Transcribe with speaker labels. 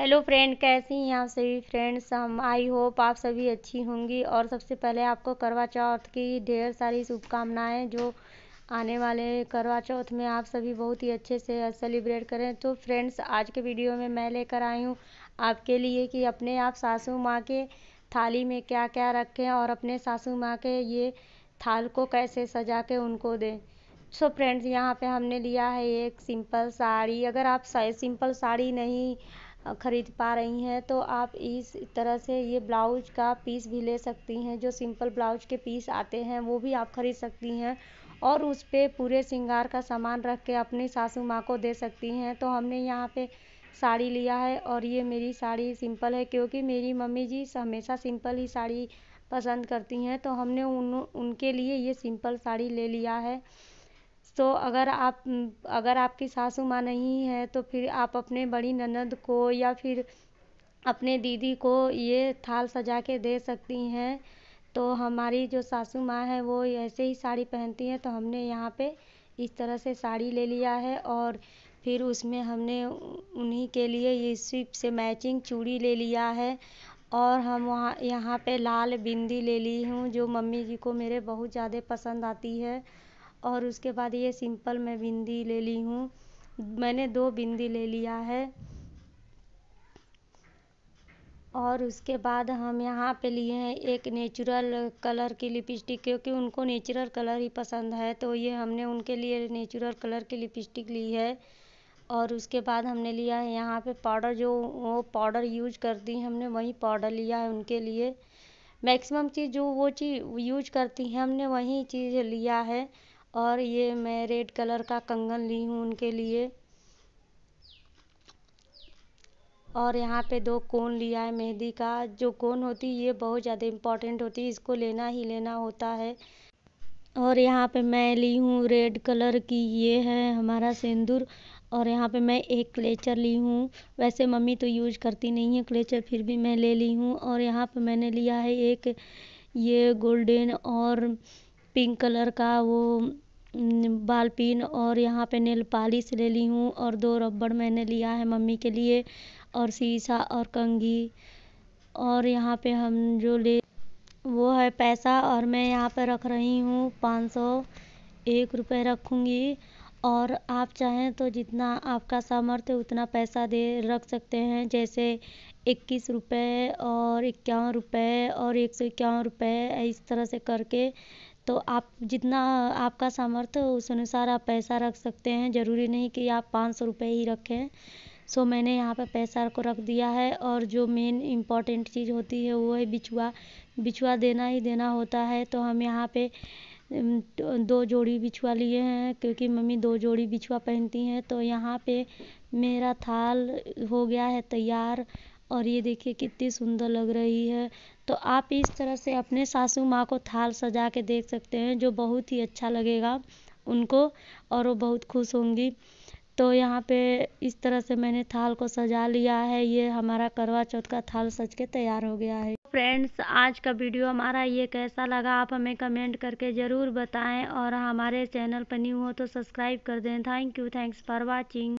Speaker 1: hello friend कैसी हैं आप सभी फ्रेंड्स हम आई होप आप सभी अच्छी होंगी और सबसे पहले आपको करवा चौथ की ढेर सारी शुभकामनाएं जो आने वाले करवा चौथ में आप सभी बहुत ही अच्छे से सेलिब्रेट करें तो फ्रेंड्स आज के वीडियो में मैं लेकर आई हूँ आपके लिए कि अपने आप सासू माँ के थाली में क्या क्या रखें और अपने सासू माँ के ये थाल को कैसे सजा के उनको दें सो so फ्रेंड्स यहाँ पे हमने लिया है एक सिंपल साड़ी अगर आप सिंपल साड़ी नहीं खरीद पा रही हैं तो आप इस तरह से ये ब्लाउज का पीस भी ले सकती हैं जो सिंपल ब्लाउज के पीस आते हैं वो भी आप खरीद सकती हैं और उस पर पूरे श्रृंगार का सामान रख के अपनी सासू माँ को दे सकती हैं तो हमने यहाँ पे साड़ी लिया है और ये मेरी साड़ी सिंपल है क्योंकि मेरी मम्मी जी हमेशा सिंपल ही साड़ी पसंद करती हैं तो हमने उन उनके लिए ये सिंपल साड़ी ले लिया है तो अगर आप अगर आपकी सासू माँ नहीं है तो फिर आप अपने बड़ी ननद को या फिर अपने दीदी को ये थाल सजा के दे सकती हैं तो हमारी जो सासू माँ है वो ऐसे ही साड़ी पहनती हैं तो हमने यहाँ पे इस तरह से साड़ी ले लिया है और फिर उसमें हमने उन्हीं के लिए ये स्विप से मैचिंग चूड़ी ले लिया है और हम वहाँ यहाँ पे लाल बिंदी ले ली हूँ जो मम्मी जी को मेरे बहुत ज़्यादा पसंद आती है और उसके बाद ये सिंपल मैं बिंदी ले ली हूँ मैंने दो बिंदी ले लिया है और उसके बाद हम यहाँ पे लिए हैं एक नेचुरल कलर की लिपस्टिक क्योंकि उनको नेचुरल कलर ही पसंद है तो ये हमने उनके लिए नेचुरल कलर की लिपस्टिक ली है और उसके बाद हमने लिया है यहाँ पे पाउडर जो वो पाउडर यूज करती हैं हमने वही पाउडर लिया है उनके लिए मैक्सिमम चीज़ जो वो चीज़ यूज करती हैं हमने वही चीज़ लिया है और ये मैं रेड कलर का कंगन ली हूँ उनके लिए और यहाँ पे दो कोन लिया है मेहंदी का जो कोन होती है ये बहुत ज़्यादा इम्पॉर्टेंट होती है इसको लेना ही लेना होता है और यहाँ पे मैं ली हूँ रेड कलर की ये है हमारा सिंदूर और यहाँ पे मैं एक क्लेचर ली हूँ वैसे मम्मी तो यूज करती नहीं है क्लेचर फिर भी मैं ले ली हूँ और यहाँ पे मैंने लिया है एक ये गोल्डन और पिंक कलर का वो बालपीन और यहाँ पे नेल पालिश ले ली हूँ और दो रबड़ मैंने लिया है मम्मी के लिए और शीशा और कंघी और यहाँ पे हम जो ले वो है पैसा और मैं यहाँ पे रख रही हूँ पाँच सौ एक रुपये रखूँगी और आप चाहें तो जितना आपका सामर्थ्य उतना पैसा दे रख सकते हैं जैसे इक्कीस रुपये और इक्यावन रुपये और एक सौ इक्यावन रुपये इस तरह से करके तो आप जितना आपका सामर्थ्य हो उस अनुसार आप पैसा रख सकते हैं ज़रूरी नहीं कि आप पाँच सौ रुपये ही रखें सो मैंने यहाँ पर पैसा को रख दिया है और जो मेन इम्पॉर्टेंट चीज़ होती है वो है बिछुआ बिछुआ देना ही देना होता है तो हम यहाँ पर दो जोड़ी बिछुआ लिए हैं क्योंकि मम्मी दो जोड़ी बिछुआ पहनती हैं तो यहाँ पे मेरा थाल हो गया है तैयार और ये देखिए कितनी सुंदर लग रही है तो आप इस तरह से अपने सासू माँ को थाल सजा के देख सकते हैं जो बहुत ही अच्छा लगेगा उनको और वो बहुत खुश होंगी तो यहाँ पे इस तरह से मैंने थाल को सजा लिया है ये हमारा करवा चौथ का थाल सज के तैयार हो गया है फ्रेंड्स आज का वीडियो हमारा ये कैसा लगा आप हमें कमेंट करके ज़रूर बताएं और हमारे चैनल पर न्यू हो तो सब्सक्राइब कर दें thank you thanks for watching